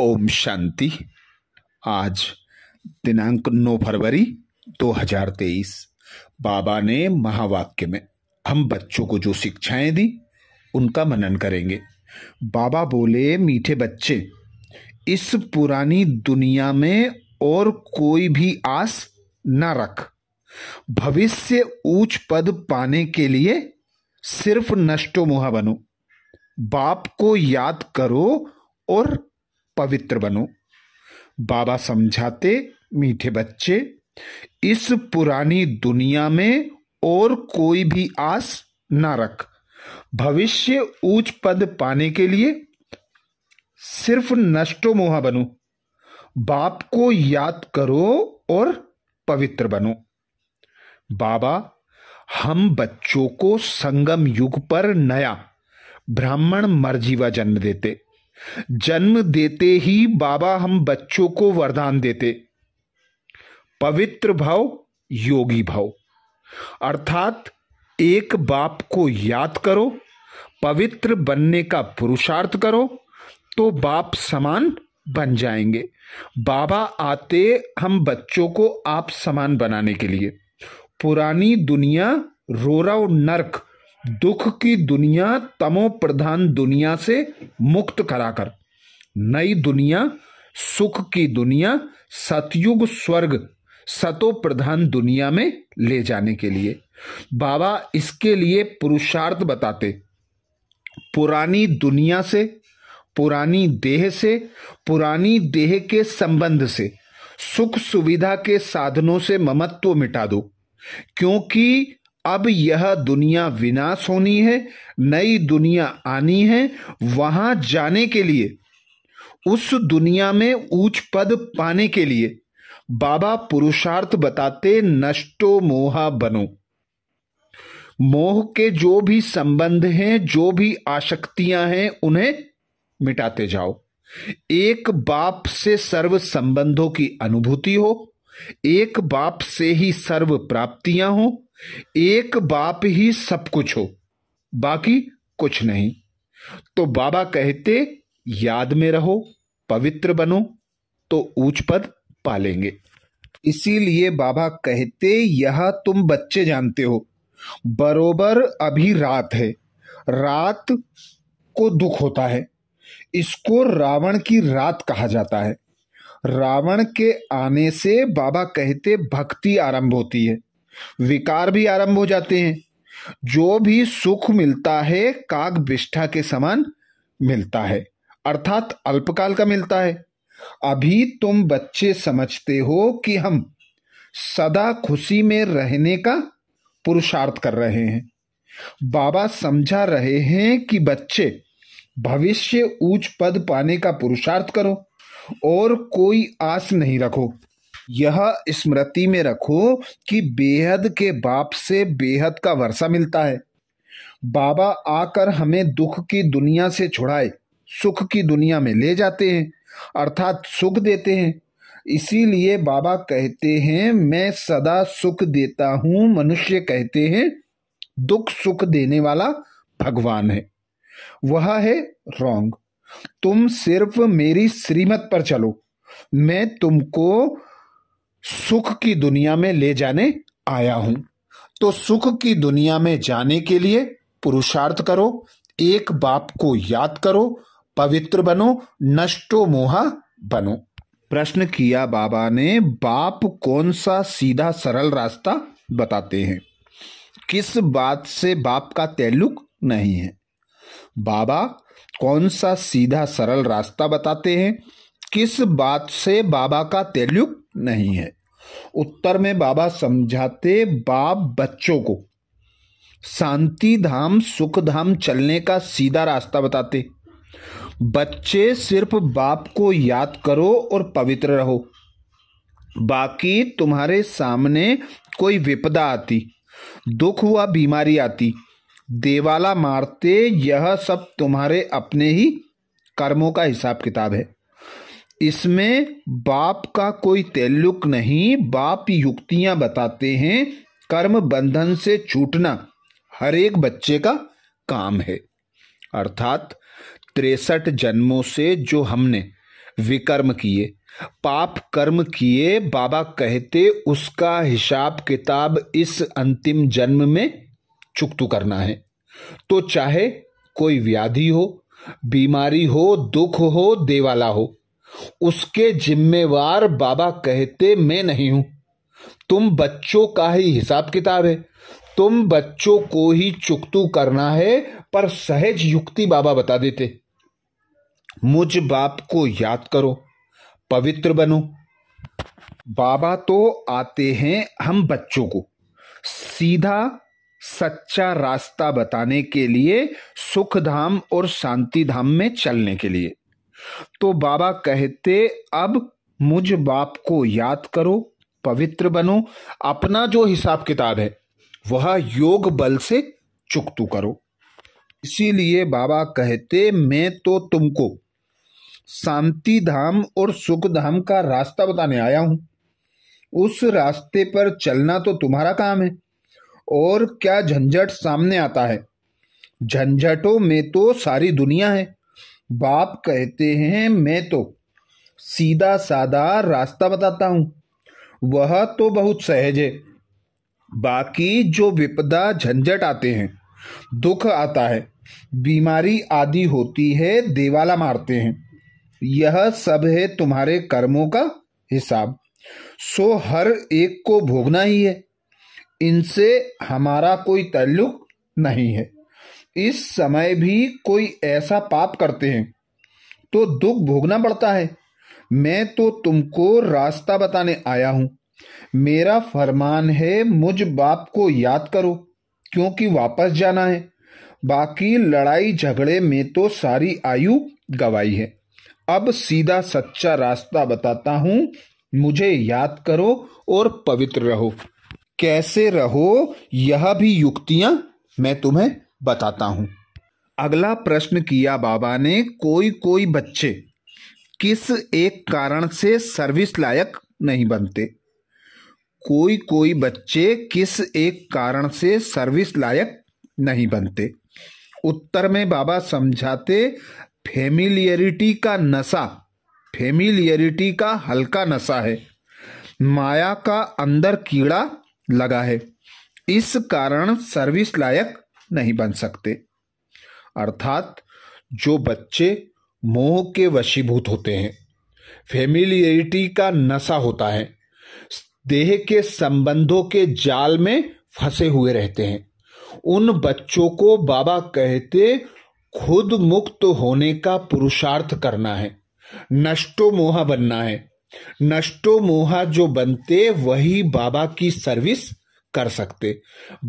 ओम शांति आज दिनांक 9 फरवरी 2023 बाबा ने महावाक्य में हम बच्चों को जो शिक्षाएं दी उनका मनन करेंगे बाबा बोले मीठे बच्चे इस पुरानी दुनिया में और कोई भी आस न रख भविष्य ऊंच पद पाने के लिए सिर्फ नष्टो मुहा बनो बाप को याद करो और पवित्र बनो बाबा समझाते मीठे बच्चे इस पुरानी दुनिया में और कोई भी आस ना रख भविष्य ऊंच पद पाने के लिए सिर्फ नष्टो मोहा बनो बाप को याद करो और पवित्र बनो बाबा हम बच्चों को संगम युग पर नया ब्राह्मण मर्जीवा जन्म देते जन्म देते ही बाबा हम बच्चों को वरदान देते पवित्र भाव योगी भाव अर्थात एक बाप को याद करो पवित्र बनने का पुरुषार्थ करो तो बाप समान बन जाएंगे बाबा आते हम बच्चों को आप समान बनाने के लिए पुरानी दुनिया और नरक दुख की दुनिया तमो प्रधान दुनिया से मुक्त कराकर नई दुनिया सुख की दुनिया सतयुग स्वर्ग सतो प्रधान दुनिया में ले जाने के लिए बाबा इसके लिए पुरुषार्थ बताते पुरानी दुनिया से पुरानी देह से पुरानी देह के संबंध से सुख सुविधा के साधनों से ममत्व मिटा दो क्योंकि अब यह दुनिया विनाश होनी है नई दुनिया आनी है वहां जाने के लिए उस दुनिया में ऊंच पद पाने के लिए बाबा पुरुषार्थ बताते नष्टो मोहा बनो मोह के जो भी संबंध हैं जो भी आशक्तियां हैं उन्हें मिटाते जाओ एक बाप से सर्व संबंधों की अनुभूति हो एक बाप से ही सर्व प्राप्तियां हों एक बाप ही सब कुछ हो बाकी कुछ नहीं तो बाबा कहते याद में रहो पवित्र बनो तो ऊंच पद पालेंगे इसीलिए बाबा कहते यह तुम बच्चे जानते हो बरोबर अभी रात है रात को दुख होता है इसको रावण की रात कहा जाता है रावण के आने से बाबा कहते भक्ति आरंभ होती है विकार भी आरंभ हो जाते हैं जो भी सुख मिलता है काग विष्ठा के समान मिलता है अर्थात अल्पकाल का मिलता है अभी तुम बच्चे समझते हो कि हम सदा खुशी में रहने का पुरुषार्थ कर रहे हैं बाबा समझा रहे हैं कि बच्चे भविष्य ऊंच पद पाने का पुरुषार्थ करो और कोई आस नहीं रखो यह स्मृति में रखो कि बेहद के बाप से बेहद का वर्षा मिलता है बाबा आकर हमें दुख की दुनिया से छुड़ाए सुख की दुनिया में ले जाते हैं अर्थात सुख देते हैं इसीलिए बाबा कहते हैं मैं सदा सुख देता हूं मनुष्य कहते हैं दुख सुख देने वाला भगवान है वह है रॉन्ग तुम सिर्फ मेरी श्रीमत पर चलो मैं तुमको सुख की दुनिया में ले जाने आया हूं तो सुख की दुनिया में जाने के लिए पुरुषार्थ करो एक बाप को याद करो पवित्र बनो नष्टो मोहा बनो प्रश्न किया बाबा ने बाप कौन सा सीधा सरल रास्ता बताते हैं किस बात से बाप का तैलुक नहीं है बाबा कौन सा सीधा सरल रास्ता बताते हैं किस बात से बाबा का तैलुक नहीं है उत्तर में बाबा समझाते बाप बच्चों को शांति धाम सुख धाम चलने का सीधा रास्ता बताते बच्चे सिर्फ बाप को याद करो और पवित्र रहो बाकी तुम्हारे सामने कोई विपदा आती दुख हुआ बीमारी आती देवाला मारते यह सब तुम्हारे अपने ही कर्मों का हिसाब किताब है इसमें बाप का कोई तेलुक नहीं बाप युक्तियां बताते हैं कर्म बंधन से छूटना हर एक बच्चे का काम है अर्थात तिरसठ जन्मों से जो हमने विकर्म किए पाप कर्म किए बाबा कहते उसका हिसाब किताब इस अंतिम जन्म में चुकतु करना है तो चाहे कोई व्याधि हो बीमारी हो दुख हो देवाला हो उसके जिम्मेवार बाबा कहते मैं नहीं हूं तुम बच्चों का ही हिसाब किताब है तुम बच्चों को ही चुकतू करना है पर सहज युक्ति बाबा बता देते मुझ बाप को याद करो पवित्र बनो बाबा तो आते हैं हम बच्चों को सीधा सच्चा रास्ता बताने के लिए सुख धाम और शांति धाम में चलने के लिए तो बाबा कहते अब मुझ बाप को याद करो पवित्र बनो अपना जो हिसाब किताब है वह योग बल से तू करो इसीलिए बाबा कहते मैं तो तुमको शांति धाम और सुख धाम का रास्ता बताने आया हूं उस रास्ते पर चलना तो तुम्हारा काम है और क्या झंझट सामने आता है झंझटों में तो सारी दुनिया है बाप कहते हैं मैं तो सीधा साधा रास्ता बताता हूं वह तो बहुत सहज है बाकी जो विपदा झंझट आते हैं दुख आता है बीमारी आदि होती है देवाला मारते हैं यह सब है तुम्हारे कर्मों का हिसाब सो हर एक को भोगना ही है इनसे हमारा कोई ताल्लुक नहीं है इस समय भी कोई ऐसा पाप करते हैं तो दुख भोगना पड़ता है मैं तो तुमको रास्ता बताने आया हूं मेरा फरमान है मुझ बाप को याद करो क्योंकि वापस जाना है बाकी लड़ाई झगड़े में तो सारी आयु गवाई है अब सीधा सच्चा रास्ता बताता हूं मुझे याद करो और पवित्र रहो कैसे रहो यह भी युक्तियां मैं तुम्हें बताता हूं अगला प्रश्न किया बाबा ने कोई कोई बच्चे किस एक कारण से सर्विस लायक नहीं बनते कोई कोई बच्चे किस एक कारण से सर्विस लायक नहीं बनते उत्तर में बाबा समझाते फेमिलियरिटी का नशा फेमिलियरिटी का हल्का नशा है माया का अंदर कीड़ा लगा है इस कारण सर्विस लायक नहीं बन सकते अर्थात जो बच्चे मोह के वशीभूत होते हैं फेमिलियरिटी का नशा होता है देह के संबंधों के जाल में फंसे हुए रहते हैं उन बच्चों को बाबा कहते खुद मुक्त होने का पुरुषार्थ करना है नष्टो मोहा बनना है नष्टो मोहा जो बनते वही बाबा की सर्विस कर सकते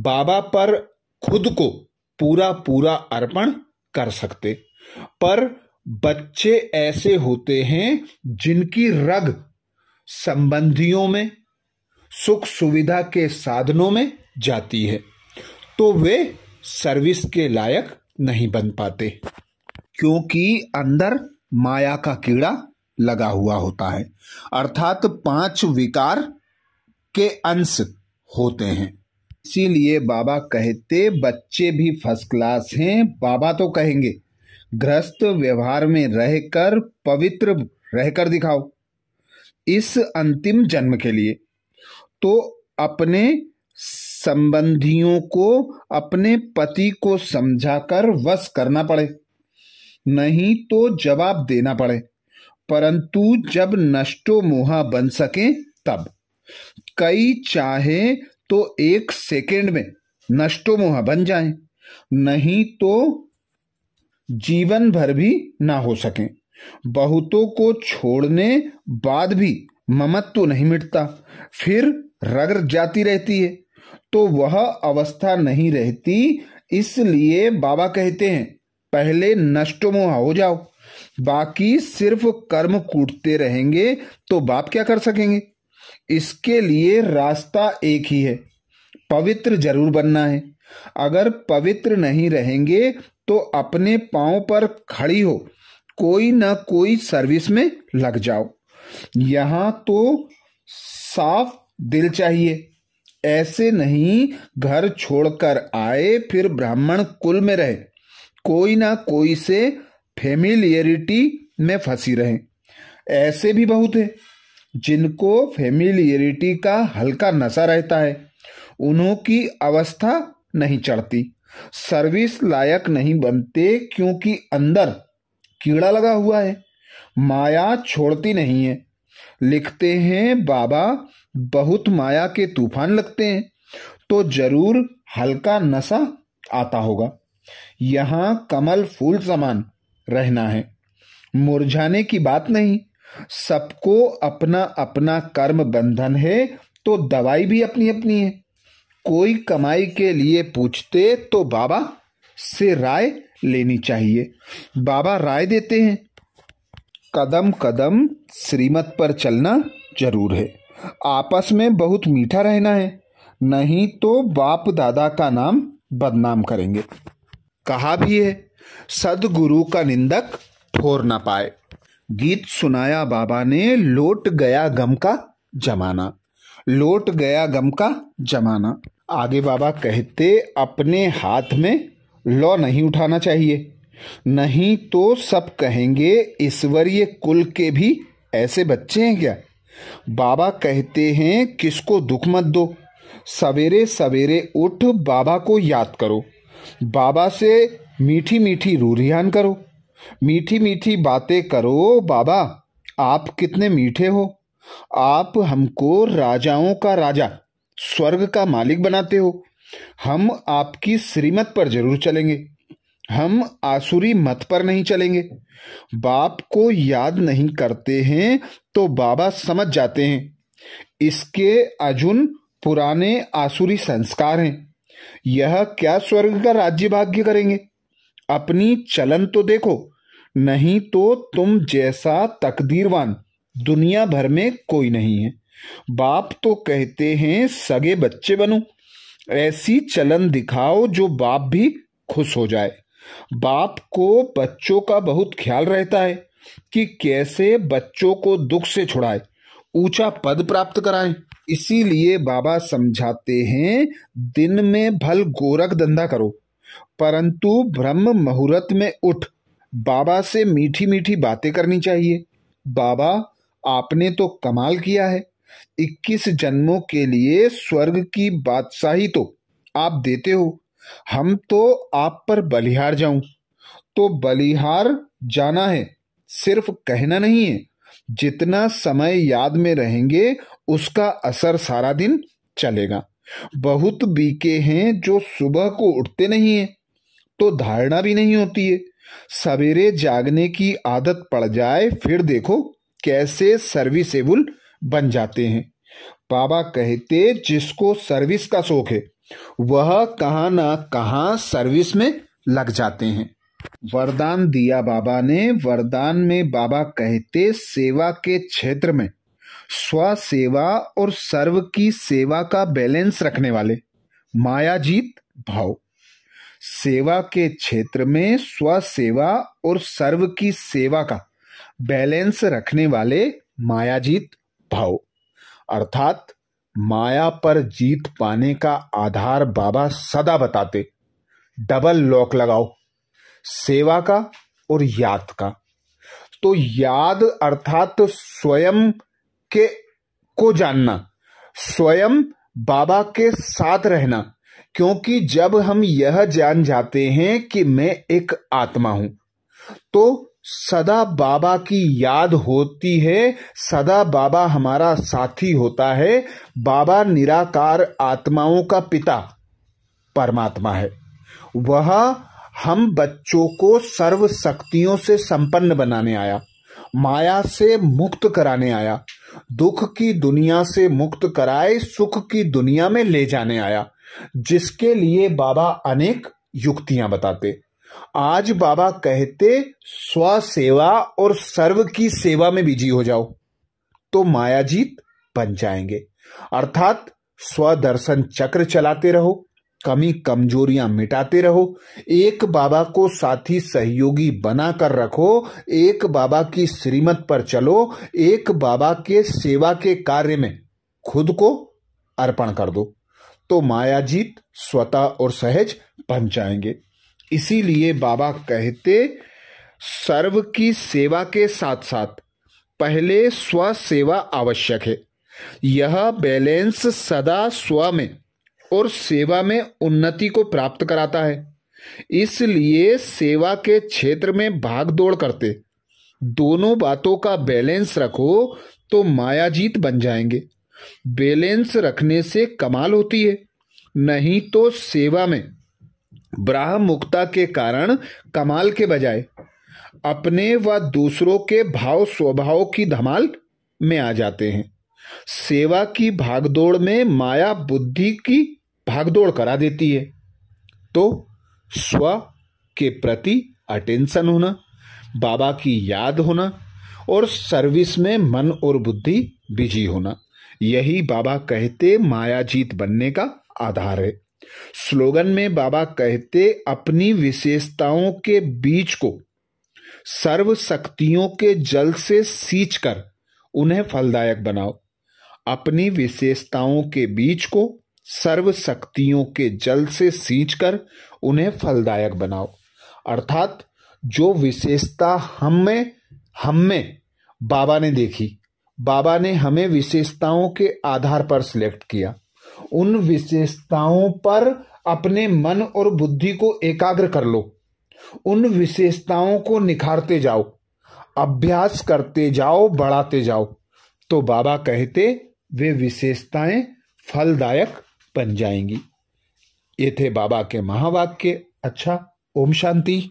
बाबा पर खुद को पूरा पूरा अर्पण कर सकते पर बच्चे ऐसे होते हैं जिनकी रग संबंधियों में सुख सुविधा के साधनों में जाती है तो वे सर्विस के लायक नहीं बन पाते क्योंकि अंदर माया का कीड़ा लगा हुआ होता है अर्थात पांच विकार के अंश होते हैं इसीलिए बाबा कहते बच्चे भी फर्स्ट क्लास हैं बाबा तो कहेंगे ग्रस्त व्यवहार में रहकर पवित्र रहकर दिखाओ इस अंतिम जन्म के लिए तो अपने संबंधियों को अपने पति को समझाकर वश करना पड़े नहीं तो जवाब देना पड़े परंतु जब नष्टो मोहा बन सके तब कई चाहे तो एक सेकेंड में नष्टो मोह बन जाए नहीं तो जीवन भर भी ना हो सके बहुतों को छोड़ने बाद भी ममत्व नहीं मिटता फिर रगर जाती रहती है तो वह अवस्था नहीं रहती इसलिए बाबा कहते हैं पहले मोह हो जाओ बाकी सिर्फ कर्म कूटते रहेंगे तो बाप क्या कर सकेंगे इसके लिए रास्ता एक ही है पवित्र जरूर बनना है अगर पवित्र नहीं रहेंगे तो अपने पांव पर खड़ी हो कोई ना कोई सर्विस में लग जाओ यहाँ तो साफ दिल चाहिए ऐसे नहीं घर छोड़कर आए फिर ब्राह्मण कुल में रहे कोई ना कोई से फेमिलियरिटी में फंसी रहे ऐसे भी बहुत है जिनको फेमिलियरिटी का हल्का नशा रहता है उन्हों की अवस्था नहीं चढ़ती सर्विस लायक नहीं बनते क्योंकि अंदर कीड़ा लगा हुआ है माया छोड़ती नहीं है लिखते हैं बाबा बहुत माया के तूफान लगते हैं तो जरूर हल्का नशा आता होगा यहाँ कमल फूल समान रहना है मुरझाने की बात नहीं सबको अपना अपना कर्म बंधन है तो दवाई भी अपनी अपनी है कोई कमाई के लिए पूछते तो बाबा से राय लेनी चाहिए बाबा राय देते हैं कदम कदम श्रीमत पर चलना जरूर है आपस में बहुत मीठा रहना है नहीं तो बाप दादा का नाम बदनाम करेंगे कहा भी है सदगुरु का निंदक ठोर ना पाए गीत सुनाया बाबा ने लौट गया गम का जमाना लौट गया गम का जमाना आगे बाबा कहते अपने हाथ में लॉ नहीं उठाना चाहिए नहीं तो सब कहेंगे ईश्वरीय कुल के भी ऐसे बच्चे हैं क्या बाबा कहते हैं किसको दुख मत दो सवेरे सवेरे उठ बाबा को याद करो बाबा से मीठी मीठी रूरियान करो मीठी मीठी बातें करो बाबा आप कितने मीठे हो आप हमको राजाओं का राजा स्वर्ग का मालिक बनाते हो हम आपकी श्रीमत पर जरूर चलेंगे हम आसुरी मत पर नहीं चलेंगे बाप को याद नहीं करते हैं तो बाबा समझ जाते हैं इसके अजुन पुराने आसुरी संस्कार हैं यह क्या स्वर्ग का राज्य भाग्य करेंगे अपनी चलन तो देखो नहीं तो तुम जैसा तकदीरवान दुनिया भर में कोई नहीं है बाप तो कहते हैं सगे बच्चे बनो ऐसी चलन दिखाओ जो बाप भी खुश हो जाए बाप को बच्चों का बहुत ख्याल रहता है कि कैसे बच्चों को दुख से छुड़ाए ऊंचा पद प्राप्त कराए इसीलिए बाबा समझाते हैं दिन में भल गोरख धंधा करो परंतु ब्रह्म मुहूर्त में उठ बाबा से मीठी मीठी बातें करनी चाहिए बाबा आपने तो कमाल किया है इक्कीस जन्मों के लिए स्वर्ग की बादशाही तो आप देते हो हम तो आप पर बलिहार जाऊं तो बलिहार जाना है सिर्फ कहना नहीं है जितना समय याद में रहेंगे उसका असर सारा दिन चलेगा बहुत बीके हैं जो सुबह को उठते नहीं है तो धारणा भी नहीं होती है सवेरे जागने की आदत पड़ जाए फिर देखो कैसे सर्विसेबल बन जाते हैं बाबा कहते जिसको सर्विस का शौक है वह कहा ना कहा सर्विस में लग जाते हैं वरदान दिया बाबा ने वरदान में बाबा कहते सेवा के क्षेत्र में स्व सेवा और सर्व की सेवा का बैलेंस रखने वाले मायाजीत भाव सेवा के क्षेत्र में स्व सेवा और सर्व की सेवा का बैलेंस रखने वाले मायाजीत भाव अर्थात माया पर जीत पाने का आधार बाबा सदा बताते डबल लॉक लगाओ सेवा का और याद का तो याद अर्थात स्वयं के को जानना स्वयं बाबा के साथ रहना क्योंकि जब हम यह जान जाते हैं कि मैं एक आत्मा हूं तो सदा बाबा की याद होती है सदा बाबा हमारा साथी होता है बाबा निराकार आत्माओं का पिता परमात्मा है वह हम बच्चों को सर्व शक्तियों से संपन्न बनाने आया माया से मुक्त कराने आया दुख की दुनिया से मुक्त कराए सुख की दुनिया में ले जाने आया जिसके लिए बाबा अनेक युक्तियां बताते आज बाबा कहते स्व सेवा और सर्व की सेवा में बिजी हो जाओ तो मायाजीत बन जाएंगे अर्थात स्वदर्शन चक्र चलाते रहो कमी कमजोरियां मिटाते रहो एक बाबा को साथी सहयोगी बनाकर रखो एक बाबा की श्रीमत पर चलो एक बाबा के सेवा के कार्य में खुद को अर्पण कर दो तो मायाजीत स्वतः और सहज बन जाएंगे इसीलिए बाबा कहते सर्व की सेवा के साथ साथ पहले स्व सेवा आवश्यक है यह बैलेंस सदा स्व में और सेवा में उन्नति को प्राप्त कराता है इसलिए सेवा के क्षेत्र में भाग दौड़ करते दोनों बातों का बैलेंस रखो तो मायाजीत बन जाएंगे बैलेंस रखने से कमाल होती है नहीं तो सेवा में ब्राह्मुक्ता के कारण कमाल के बजाय अपने व दूसरों के भाव स्वभाव की धमाल में आ जाते हैं सेवा की भागदौड़ में माया बुद्धि की भागदौड़ करा देती है तो स्व के प्रति अटेंशन होना बाबा की याद होना और सर्विस में मन और बुद्धि बिजी होना यही बाबा कहते मायाजीत बनने का आधार है स्लोगन में बाबा कहते अपनी विशेषताओं के बीच को सर्व शक्तियों के जल से सींच कर उन्हें फलदायक बनाओ अपनी विशेषताओं के बीच को सर्व शक्तियों के जल से सींच कर उन्हें फलदायक बनाओ अर्थात जो विशेषता हम में हम में बाबा ने देखी बाबा ने हमें विशेषताओं के आधार पर सिलेक्ट किया उन विशेषताओं पर अपने मन और बुद्धि को एकाग्र कर लो उन विशेषताओं को निखारते जाओ अभ्यास करते जाओ बढ़ाते जाओ तो बाबा कहते वे विशेषताएं फलदायक बन जाएंगी ये थे बाबा के महावाक्य अच्छा ओम शांति